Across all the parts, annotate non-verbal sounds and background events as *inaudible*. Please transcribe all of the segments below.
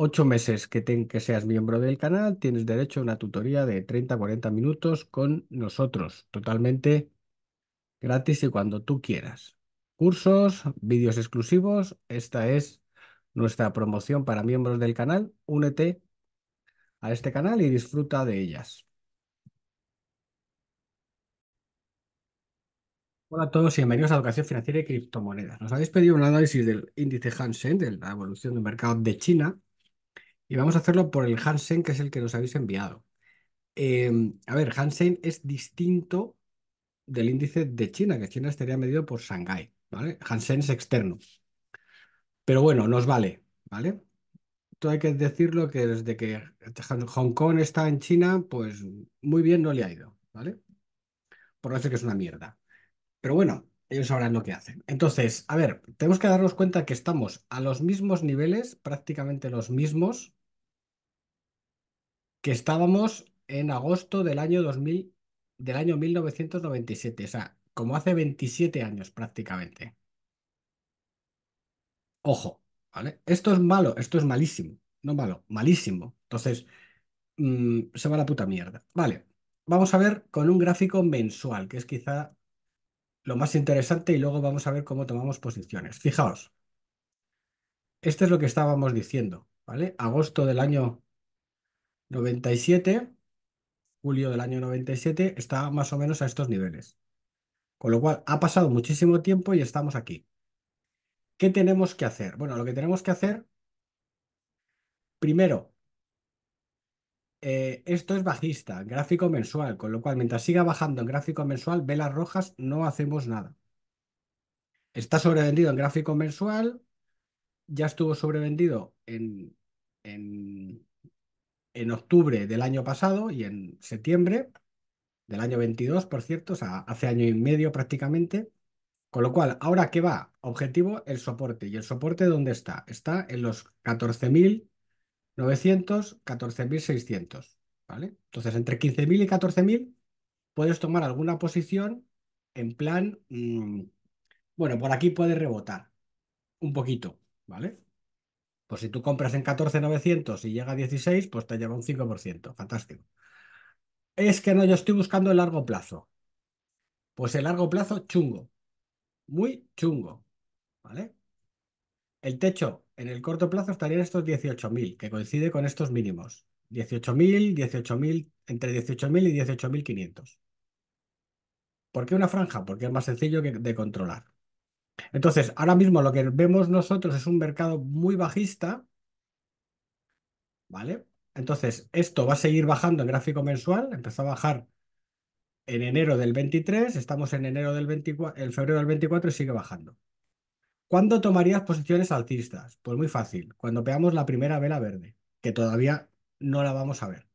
ocho meses que, que seas miembro del canal, tienes derecho a una tutoría de 30-40 minutos con nosotros, totalmente gratis y cuando tú quieras. Cursos, vídeos exclusivos, esta es nuestra promoción para miembros del canal. Únete a este canal y disfruta de ellas. Hola a todos y bienvenidos a Educación Financiera y Criptomonedas. Nos habéis pedido un análisis del índice Hansen, de la evolución del mercado de China, y vamos a hacerlo por el Hansen, que es el que nos habéis enviado. Eh, a ver, Hansen es distinto del índice de China, que China estaría medido por Shanghái, ¿vale? Hansen es externo. Pero bueno, nos vale, ¿vale? Todo hay que decirlo que desde que Hong Kong está en China, pues muy bien no le ha ido, ¿vale? Por no decir que es una mierda. Pero bueno, ellos sabrán lo que hacen. Entonces, a ver, tenemos que darnos cuenta que estamos a los mismos niveles, prácticamente los mismos, que estábamos en agosto del año 2000, del año 1997, o sea, como hace 27 años prácticamente. Ojo, ¿vale? Esto es malo, esto es malísimo, no malo, malísimo. Entonces, mm, se va la puta mierda. Vale, vamos a ver con un gráfico mensual, que es quizá lo más interesante y luego vamos a ver cómo tomamos posiciones. Fijaos, esto es lo que estábamos diciendo, ¿vale? Agosto del año 97, julio del año 97, está más o menos a estos niveles. Con lo cual, ha pasado muchísimo tiempo y estamos aquí. ¿Qué tenemos que hacer? Bueno, lo que tenemos que hacer, primero, eh, esto es bajista, gráfico mensual, con lo cual mientras siga bajando en gráfico mensual, velas rojas, no hacemos nada. Está sobrevendido en gráfico mensual, ya estuvo sobrevendido en en octubre del año pasado y en septiembre del año 22, por cierto, o sea, hace año y medio prácticamente. Con lo cual, ahora qué va, objetivo el soporte. ¿Y el soporte dónde está? Está en los 14.900, 14.600, ¿vale? Entonces, entre 15.000 y 14.000 puedes tomar alguna posición en plan, mm, bueno, por aquí puedes rebotar un poquito, ¿vale? Pues si tú compras en 14.900 y llega a 16, pues te lleva un 5%. Fantástico. Es que no, yo estoy buscando el largo plazo. Pues el largo plazo, chungo. Muy chungo. ¿Vale? El techo en el corto plazo estaría en estos 18.000, que coincide con estos mínimos. 18.000, 18.000, entre 18.000 y 18.500. ¿Por qué una franja? Porque es más sencillo de controlar. Entonces, ahora mismo lo que vemos nosotros es un mercado muy bajista, ¿vale? Entonces, esto va a seguir bajando en gráfico mensual, empezó a bajar en enero del 23, estamos en enero del 24, el febrero del 24 y sigue bajando. ¿Cuándo tomarías posiciones alcistas? Pues muy fácil, cuando veamos la primera vela verde, que todavía no la vamos a ver.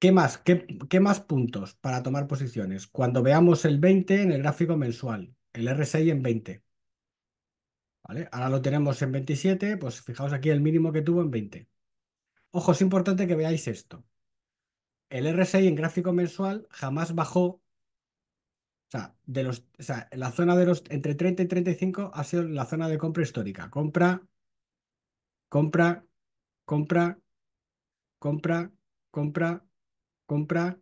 ¿Qué más? qué más puntos para tomar posiciones? Cuando veamos el 20 en el gráfico mensual, el RSI en 20. ¿Vale? Ahora lo tenemos en 27, pues fijaos aquí el mínimo que tuvo en 20. Ojo, es importante que veáis esto. El RSI en gráfico mensual jamás bajó, o sea, de los, la zona de los entre 30 y 35 ha sido la zona de compra histórica. Compra, compra, compra, compra, compra, compra,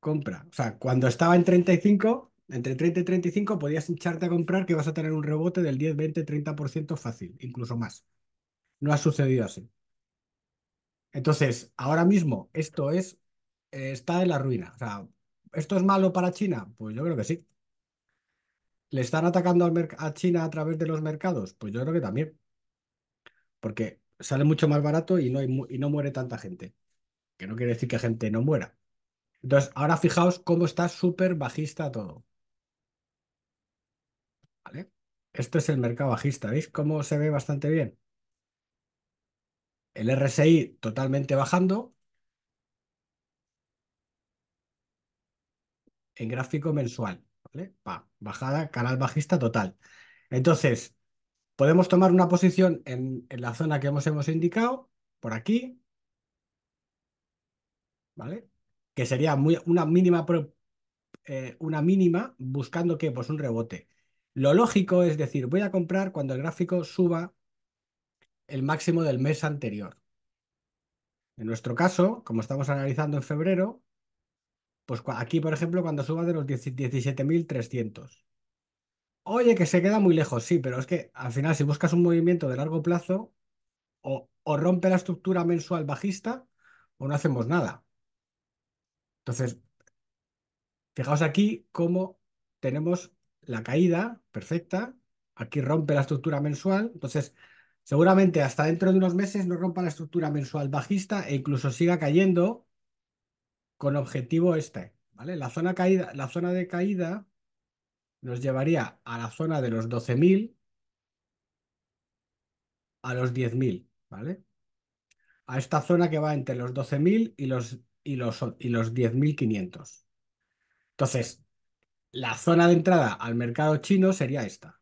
compra. O sea, cuando estaba en 35, entre 30 y 35 podías hincharte a comprar que vas a tener un rebote del 10, 20, 30% fácil, incluso más. No ha sucedido así. Entonces, ahora mismo esto es, eh, está en la ruina. O sea, ¿esto es malo para China? Pues yo creo que sí. ¿Le están atacando a China a través de los mercados? Pues yo creo que también. Porque sale mucho más barato y no, y no muere tanta gente. Que no quiere decir que gente no muera. Entonces, ahora fijaos cómo está súper bajista todo. Esto es el mercado bajista. ¿Veis cómo se ve bastante bien? El RSI totalmente bajando. En gráfico mensual. ¿vale? bajada, canal bajista total. Entonces, podemos tomar una posición en, la zona que hemos, hemos indicado, por aquí. ¿Vale? Que sería muy, una mínima, eh, una mínima buscando que pues un rebote. Lo lógico es decir, voy a comprar cuando el gráfico suba el máximo del mes anterior. En nuestro caso, como estamos analizando en febrero, pues aquí, por ejemplo, cuando suba de los 17.300. Oye, que se queda muy lejos, sí, pero es que al final si buscas un movimiento de largo plazo, o, rompe la estructura mensual bajista, o no hacemos nada. Entonces, fijaos aquí cómo tenemos la caída perfecta, aquí rompe la estructura mensual, entonces seguramente hasta dentro de unos meses no rompa la estructura mensual bajista e incluso siga cayendo con objetivo este, ¿vale? La zona, caída, la zona de caída nos llevaría a la zona de los 12.000 a los 10.000, ¿vale? A esta zona que va entre los 12.000 y los, y los, y los 10.500. Entonces, la zona de entrada al mercado chino sería esta.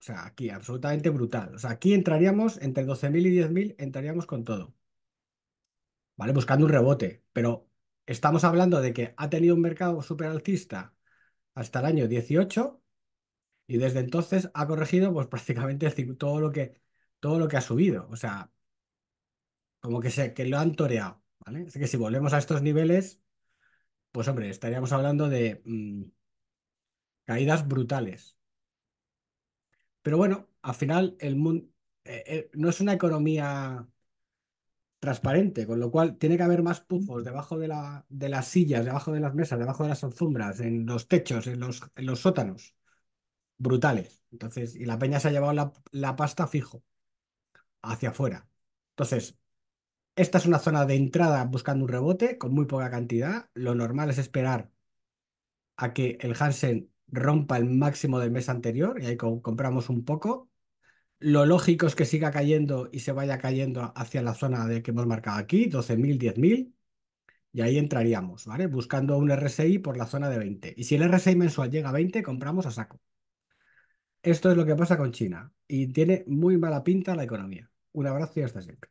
O sea, aquí, absolutamente brutal. O sea, aquí entraríamos entre 12.000 y 10.000, entraríamos con todo. ¿Vale? Buscando un rebote. Pero estamos hablando de que ha tenido un mercado súper altista hasta el año 18 y desde entonces ha corregido pues *laughs* prácticamente todo lo que, todo lo que ha subido. O sea, como que, se, que lo han toreado. ¿vale? Así que si volvemos a estos niveles, pues hombre, estaríamos hablando de mm, caídas brutales. Pero bueno, al final el mundo eh, eh, no es una economía transparente, con lo cual tiene que haber más pufos debajo de, la, de las sillas, debajo de las mesas, debajo de las alfombras, en los techos, en los, los sótanos. Brutales. Entonces, y la peña se ha llevado la, la pasta fijo hacia afuera. Entonces, esta es una zona de entrada buscando un rebote con muy poca cantidad. Lo normal es esperar a que el Hansen rompa el máximo del mes anterior y ahí compramos un poco. Lo lógico es que siga cayendo y se vaya cayendo hacia la zona de que hemos marcado aquí, 12.000, 10.000. Y ahí entraríamos, ¿vale? Buscando un RSI por la zona de 20. Y si el RSI mensual llega a 20, compramos a saco. Esto es lo que pasa con China. Y tiene muy mala pinta la economía. Un abrazo y hasta siempre.